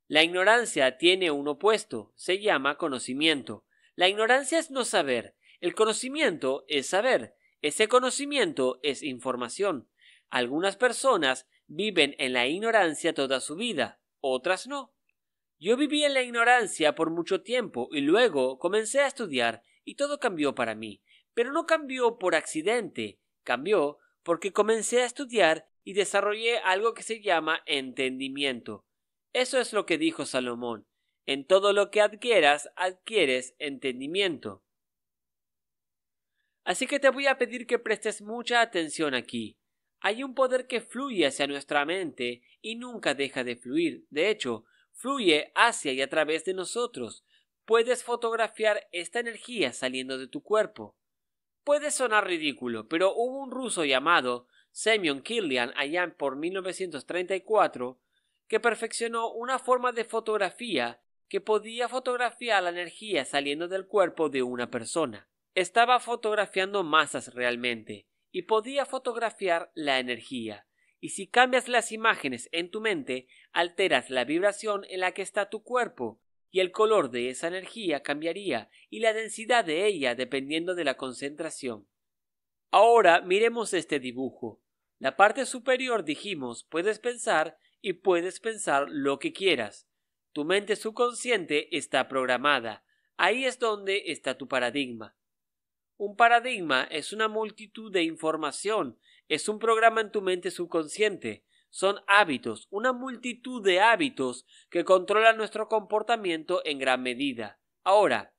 La ignorancia tiene un opuesto, se llama conocimiento. La ignorancia es no saber, el conocimiento es saber, ese conocimiento es información. Algunas personas viven en la ignorancia toda su vida, otras no. Yo viví en la ignorancia por mucho tiempo y luego comencé a estudiar y todo cambió para mí, pero no cambió por accidente, cambió porque comencé a estudiar y desarrollé algo que se llama entendimiento. Eso es lo que dijo Salomón. En todo lo que adquieras, adquieres entendimiento. Así que te voy a pedir que prestes mucha atención aquí. Hay un poder que fluye hacia nuestra mente y nunca deja de fluir. De hecho, fluye hacia y a través de nosotros. Puedes fotografiar esta energía saliendo de tu cuerpo. Puede sonar ridículo, pero hubo un ruso llamado Semyon Kirlian allá por 1934 que perfeccionó una forma de fotografía que podía fotografiar la energía saliendo del cuerpo de una persona. Estaba fotografiando masas realmente y podía fotografiar la energía. Y si cambias las imágenes en tu mente, alteras la vibración en la que está tu cuerpo y el color de esa energía cambiaría y la densidad de ella dependiendo de la concentración. Ahora miremos este dibujo. La parte superior dijimos puedes pensar y puedes pensar lo que quieras. Tu mente subconsciente está programada. Ahí es donde está tu paradigma. Un paradigma es una multitud de información, es un programa en tu mente subconsciente, son hábitos, una multitud de hábitos que controlan nuestro comportamiento en gran medida. Ahora,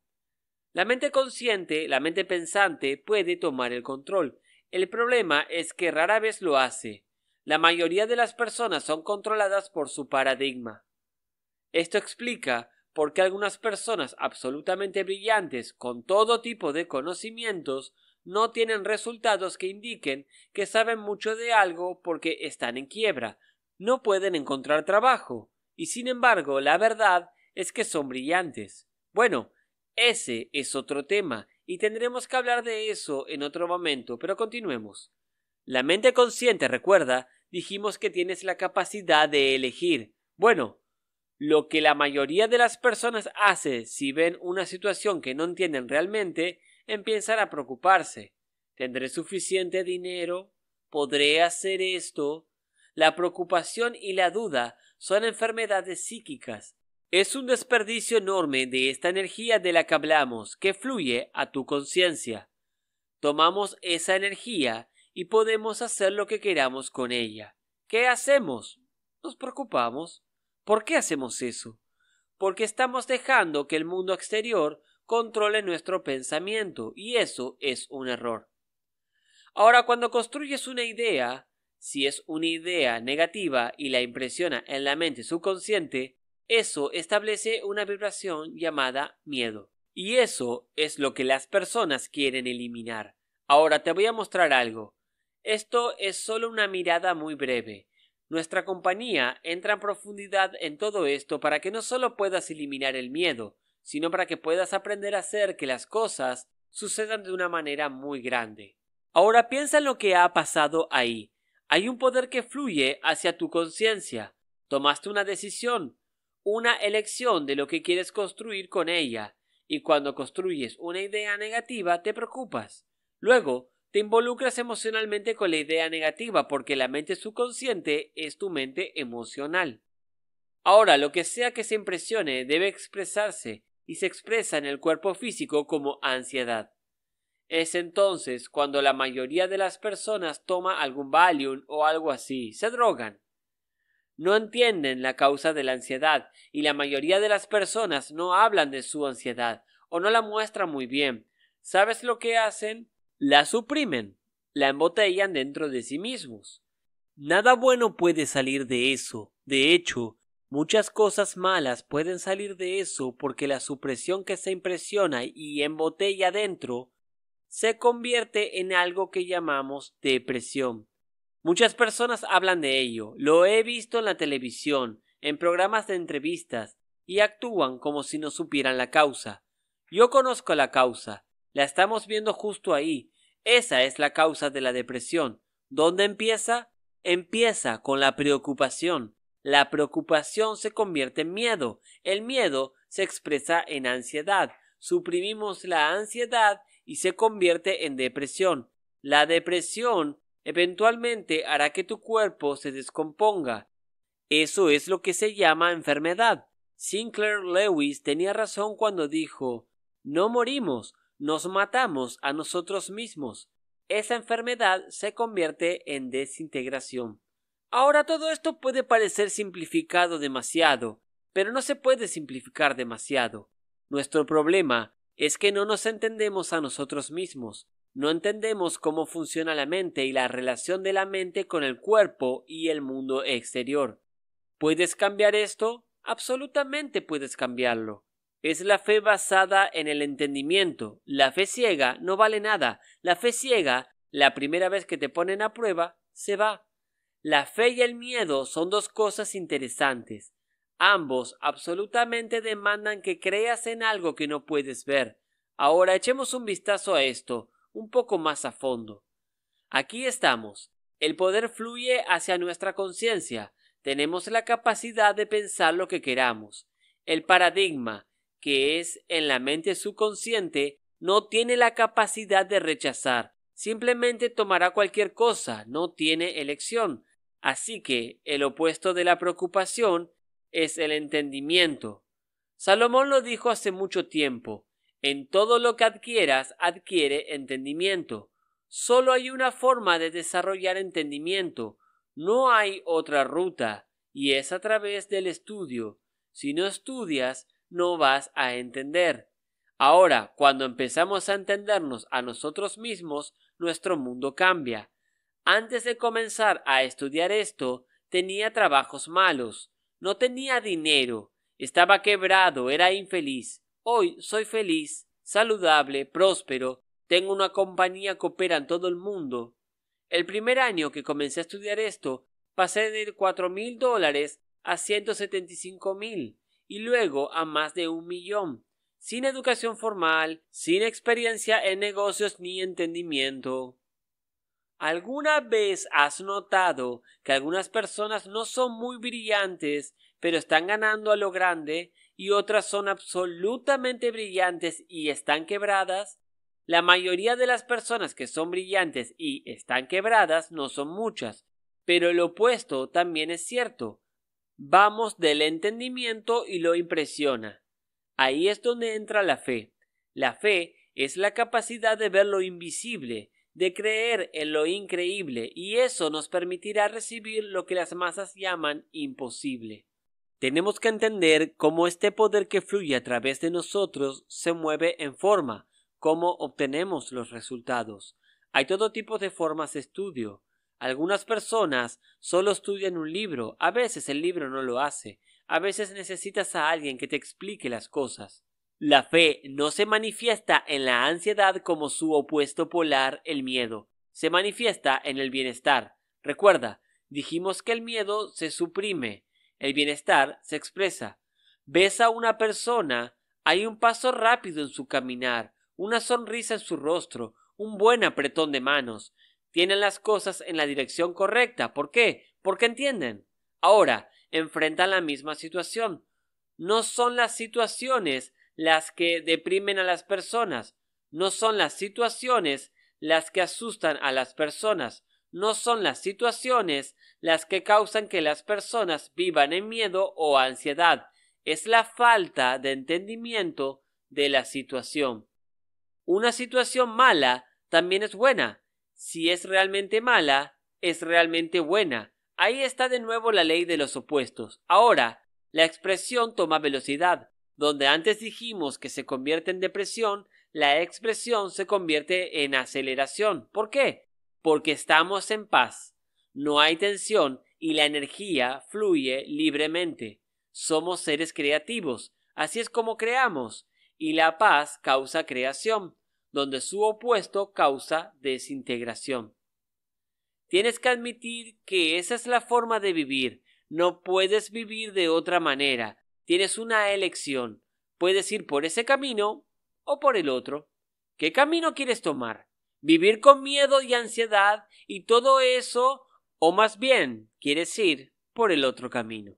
la mente consciente, la mente pensante, puede tomar el control. El problema es que rara vez lo hace la mayoría de las personas son controladas por su paradigma. Esto explica por qué algunas personas absolutamente brillantes con todo tipo de conocimientos no tienen resultados que indiquen que saben mucho de algo porque están en quiebra, no pueden encontrar trabajo, y sin embargo la verdad es que son brillantes. Bueno, ese es otro tema, y tendremos que hablar de eso en otro momento, pero continuemos. La mente consciente, recuerda, dijimos que tienes la capacidad de elegir. Bueno, lo que la mayoría de las personas hace si ven una situación que no entienden realmente, empiezan a preocuparse. ¿Tendré suficiente dinero? ¿Podré hacer esto? La preocupación y la duda son enfermedades psíquicas. Es un desperdicio enorme de esta energía de la que hablamos, que fluye a tu conciencia. Tomamos esa energía y podemos hacer lo que queramos con ella. ¿Qué hacemos? Nos preocupamos. ¿Por qué hacemos eso? Porque estamos dejando que el mundo exterior controle nuestro pensamiento y eso es un error. Ahora, cuando construyes una idea, si es una idea negativa y la impresiona en la mente subconsciente, eso establece una vibración llamada miedo. Y eso es lo que las personas quieren eliminar. Ahora te voy a mostrar algo. Esto es solo una mirada muy breve. Nuestra compañía entra en profundidad en todo esto para que no solo puedas eliminar el miedo, sino para que puedas aprender a hacer que las cosas sucedan de una manera muy grande. Ahora piensa en lo que ha pasado ahí. Hay un poder que fluye hacia tu conciencia. Tomaste una decisión, una elección de lo que quieres construir con ella, y cuando construyes una idea negativa te preocupas. Luego, te involucras emocionalmente con la idea negativa porque la mente subconsciente es tu mente emocional. Ahora, lo que sea que se impresione debe expresarse y se expresa en el cuerpo físico como ansiedad. Es entonces cuando la mayoría de las personas toma algún Valium o algo así, se drogan. No entienden la causa de la ansiedad y la mayoría de las personas no hablan de su ansiedad o no la muestran muy bien. ¿Sabes lo que hacen? la suprimen, la embotellan dentro de sí mismos. Nada bueno puede salir de eso. De hecho, muchas cosas malas pueden salir de eso porque la supresión que se impresiona y embotella dentro se convierte en algo que llamamos depresión. Muchas personas hablan de ello, lo he visto en la televisión, en programas de entrevistas, y actúan como si no supieran la causa. Yo conozco la causa, la estamos viendo justo ahí. Esa es la causa de la depresión. ¿Dónde empieza? Empieza con la preocupación. La preocupación se convierte en miedo. El miedo se expresa en ansiedad. Suprimimos la ansiedad y se convierte en depresión. La depresión eventualmente hará que tu cuerpo se descomponga. Eso es lo que se llama enfermedad. Sinclair Lewis tenía razón cuando dijo No morimos, nos matamos a nosotros mismos. Esa enfermedad se convierte en desintegración. Ahora todo esto puede parecer simplificado demasiado, pero no se puede simplificar demasiado. Nuestro problema es que no nos entendemos a nosotros mismos, no entendemos cómo funciona la mente y la relación de la mente con el cuerpo y el mundo exterior. ¿Puedes cambiar esto? Absolutamente puedes cambiarlo. Es la fe basada en el entendimiento. La fe ciega no vale nada. La fe ciega, la primera vez que te ponen a prueba, se va. La fe y el miedo son dos cosas interesantes. Ambos absolutamente demandan que creas en algo que no puedes ver. Ahora echemos un vistazo a esto, un poco más a fondo. Aquí estamos. El poder fluye hacia nuestra conciencia. Tenemos la capacidad de pensar lo que queramos. El paradigma, que es en la mente subconsciente, no tiene la capacidad de rechazar, simplemente tomará cualquier cosa, no tiene elección. Así que el opuesto de la preocupación es el entendimiento. Salomón lo dijo hace mucho tiempo, en todo lo que adquieras adquiere entendimiento. Solo hay una forma de desarrollar entendimiento, no hay otra ruta, y es a través del estudio. Si no estudias, no vas a entender. Ahora, cuando empezamos a entendernos a nosotros mismos, nuestro mundo cambia. Antes de comenzar a estudiar esto, tenía trabajos malos, no tenía dinero, estaba quebrado, era infeliz. Hoy soy feliz, saludable, próspero, tengo una compañía que opera en todo el mundo. El primer año que comencé a estudiar esto, pasé de cuatro mil dólares a ciento setenta y cinco mil y luego a más de un millón, sin educación formal, sin experiencia en negocios ni entendimiento. ¿Alguna vez has notado que algunas personas no son muy brillantes, pero están ganando a lo grande, y otras son absolutamente brillantes y están quebradas? La mayoría de las personas que son brillantes y están quebradas no son muchas, pero el opuesto también es cierto. Vamos del entendimiento y lo impresiona. Ahí es donde entra la fe. La fe es la capacidad de ver lo invisible, de creer en lo increíble, y eso nos permitirá recibir lo que las masas llaman imposible. Tenemos que entender cómo este poder que fluye a través de nosotros se mueve en forma, cómo obtenemos los resultados. Hay todo tipo de formas de estudio. Algunas personas solo estudian un libro, a veces el libro no lo hace, a veces necesitas a alguien que te explique las cosas. La fe no se manifiesta en la ansiedad como su opuesto polar, el miedo, se manifiesta en el bienestar. Recuerda, dijimos que el miedo se suprime, el bienestar se expresa. Ves a una persona, hay un paso rápido en su caminar, una sonrisa en su rostro, un buen apretón de manos, tienen las cosas en la dirección correcta. ¿Por qué? Porque entienden. Ahora, enfrentan la misma situación. No son las situaciones las que deprimen a las personas, no son las situaciones las que asustan a las personas, no son las situaciones las que causan que las personas vivan en miedo o ansiedad, es la falta de entendimiento de la situación. Una situación mala también es buena, si es realmente mala, es realmente buena. Ahí está de nuevo la ley de los opuestos. Ahora, la expresión toma velocidad. Donde antes dijimos que se convierte en depresión, la expresión se convierte en aceleración. ¿Por qué? Porque estamos en paz. No hay tensión y la energía fluye libremente. Somos seres creativos, así es como creamos, y la paz causa creación donde su opuesto causa desintegración. Tienes que admitir que esa es la forma de vivir, no puedes vivir de otra manera, tienes una elección, puedes ir por ese camino o por el otro. ¿Qué camino quieres tomar? ¿Vivir con miedo y ansiedad y todo eso? ¿O más bien quieres ir por el otro camino?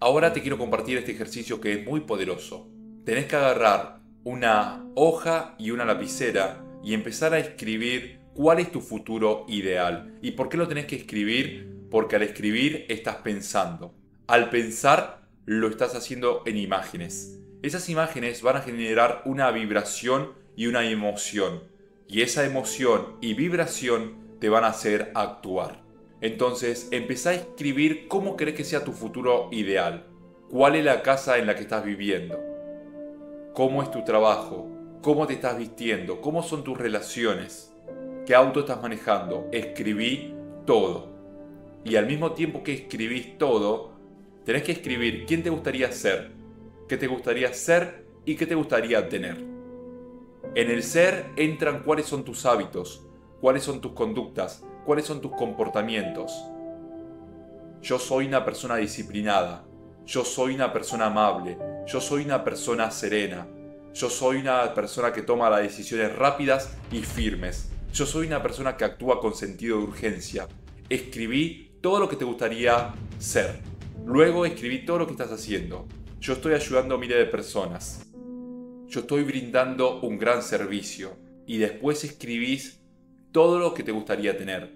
Ahora te quiero compartir este ejercicio que es muy poderoso. Tenés que agarrar una hoja y una lapicera y empezar a escribir cuál es tu futuro ideal. ¿Y por qué lo tenés que escribir? Porque al escribir estás pensando. Al pensar lo estás haciendo en imágenes. Esas imágenes van a generar una vibración y una emoción. Y esa emoción y vibración te van a hacer actuar. Entonces, empezá a escribir cómo crees que sea tu futuro ideal. ¿Cuál es la casa en la que estás viviendo? cómo es tu trabajo, cómo te estás vistiendo, cómo son tus relaciones, qué auto estás manejando. Escribí todo. Y al mismo tiempo que escribís todo, tenés que escribir quién te gustaría ser, qué te gustaría ser y qué te gustaría tener. En el ser entran cuáles son tus hábitos, cuáles son tus conductas, cuáles son tus comportamientos. Yo soy una persona disciplinada, yo soy una persona amable, yo soy una persona serena. Yo soy una persona que toma las decisiones rápidas y firmes. Yo soy una persona que actúa con sentido de urgencia. Escribí todo lo que te gustaría ser. Luego escribí todo lo que estás haciendo. Yo estoy ayudando a miles de personas. Yo estoy brindando un gran servicio. Y después escribís todo lo que te gustaría tener.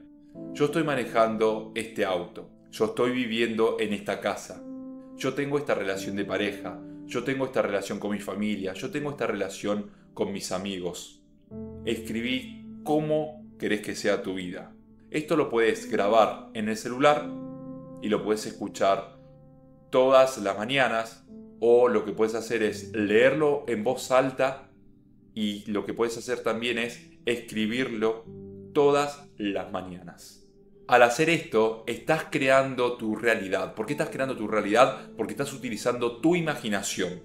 Yo estoy manejando este auto. Yo estoy viviendo en esta casa. Yo tengo esta relación de pareja yo tengo esta relación con mi familia, yo tengo esta relación con mis amigos. Escribí cómo querés que sea tu vida. Esto lo puedes grabar en el celular y lo puedes escuchar todas las mañanas o lo que puedes hacer es leerlo en voz alta y lo que puedes hacer también es escribirlo todas las mañanas. Al hacer esto, estás creando tu realidad. ¿Por qué estás creando tu realidad? Porque estás utilizando tu imaginación.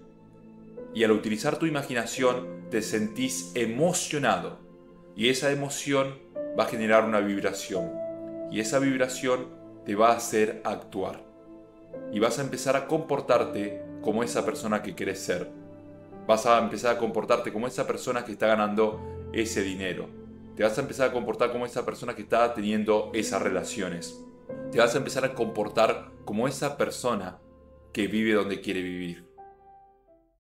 Y al utilizar tu imaginación, te sentís emocionado. Y esa emoción va a generar una vibración. Y esa vibración te va a hacer actuar. Y vas a empezar a comportarte como esa persona que quieres ser. Vas a empezar a comportarte como esa persona que está ganando ese dinero te vas a empezar a comportar como esa persona que está teniendo esas relaciones. Te vas a empezar a comportar como esa persona que vive donde quiere vivir.